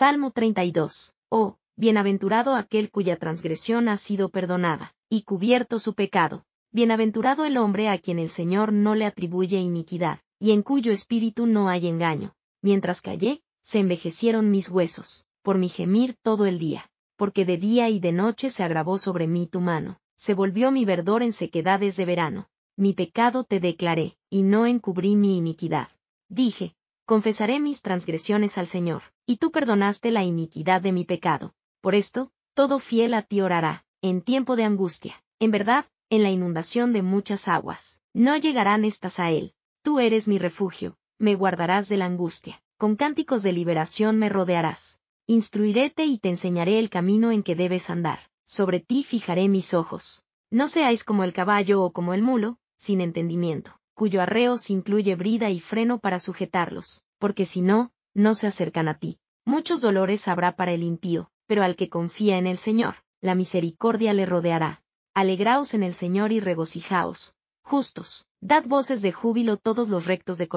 Salmo 32. Oh, bienaventurado aquel cuya transgresión ha sido perdonada, y cubierto su pecado. Bienaventurado el hombre a quien el Señor no le atribuye iniquidad, y en cuyo espíritu no hay engaño. Mientras callé, se envejecieron mis huesos, por mi gemir todo el día, porque de día y de noche se agravó sobre mí tu mano, se volvió mi verdor en sequedades de verano. Mi pecado te declaré, y no encubrí mi iniquidad. Dije, confesaré mis transgresiones al Señor, y tú perdonaste la iniquidad de mi pecado. Por esto, todo fiel a ti orará, en tiempo de angustia, en verdad, en la inundación de muchas aguas. No llegarán estas a él. Tú eres mi refugio, me guardarás de la angustia, con cánticos de liberación me rodearás. Instruiréte y te enseñaré el camino en que debes andar, sobre ti fijaré mis ojos. No seáis como el caballo o como el mulo, sin entendimiento cuyo arreo se incluye brida y freno para sujetarlos, porque si no, no se acercan a ti. Muchos dolores habrá para el impío, pero al que confía en el Señor, la misericordia le rodeará. Alegraos en el Señor y regocijaos. Justos, dad voces de júbilo todos los rectos de corazón.